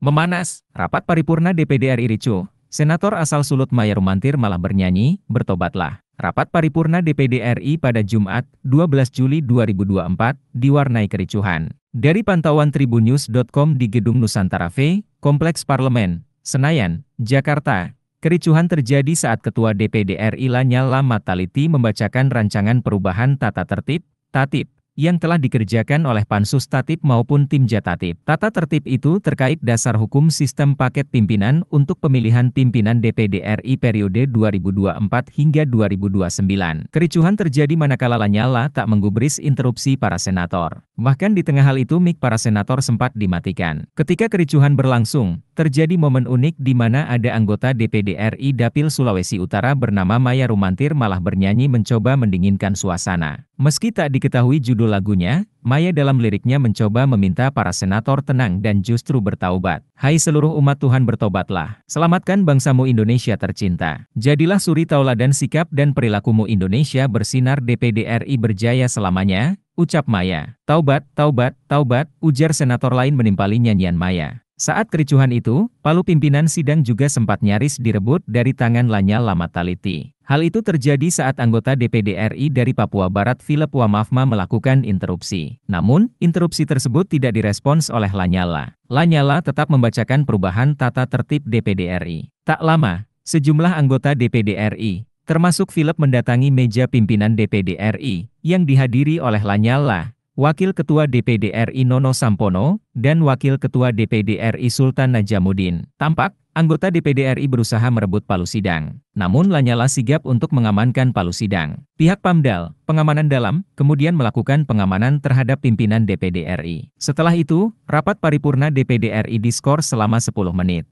Memanas, rapat paripurna DPD RI ricu, Senator asal Sulut Maya Rumantir malah bernyanyi, bertobatlah. Rapat paripurna DPD RI pada Jumat, 12 Juli 2024, diwarnai kericuhan. Dari pantauan tribunews.com di Gedung Nusantara V, Kompleks Parlemen, Senayan, Jakarta, kericuhan terjadi saat Ketua DPD RI Lanyala Mataliti membacakan rancangan perubahan tata tertib, tatib, yang telah dikerjakan oleh Pansus Tatip maupun Tim Jatatip. Tata tertib itu terkait dasar hukum sistem paket pimpinan untuk pemilihan pimpinan DPD RI periode 2024 hingga 2029. Kericuhan terjadi manakala Lanyala tak menggubris interupsi para senator. Bahkan di tengah hal itu mik para senator sempat dimatikan. Ketika kericuhan berlangsung, terjadi momen unik di mana ada anggota DPD RI Dapil Sulawesi Utara bernama Maya Rumantir malah bernyanyi mencoba mendinginkan suasana. Meski tak diketahui judul lagunya, Maya dalam liriknya mencoba meminta para senator tenang dan justru bertaubat. Hai seluruh umat Tuhan bertobatlah. Selamatkan bangsamu Indonesia tercinta. Jadilah suri tauladan sikap dan perilakumu Indonesia bersinar DPD RI berjaya selamanya, ucap Maya. Taubat, taubat, taubat, ujar senator lain menimpali nyanyian Maya. Saat kericuhan itu, palu pimpinan sidang juga sempat nyaris direbut dari tangan Lanyala Mataliti. Hal itu terjadi saat anggota DPD RI dari Papua Barat Philip Wamafma melakukan interupsi. Namun, interupsi tersebut tidak direspons oleh Lanyala. Lanyala tetap membacakan perubahan tata tertib DPD RI. Tak lama, sejumlah anggota DPD RI, termasuk Philip mendatangi meja pimpinan DPD RI, yang dihadiri oleh Lanyala, Wakil Ketua DPD RI Nono Sampono, dan Wakil Ketua DPD RI Sultan Najamuddin. Tampak, anggota DPD RI berusaha merebut palu sidang. Namun Lanyala sigap untuk mengamankan palu sidang. Pihak Pamdal, pengamanan dalam, kemudian melakukan pengamanan terhadap pimpinan DPD RI. Setelah itu, rapat paripurna DPD RI diskor selama 10 menit.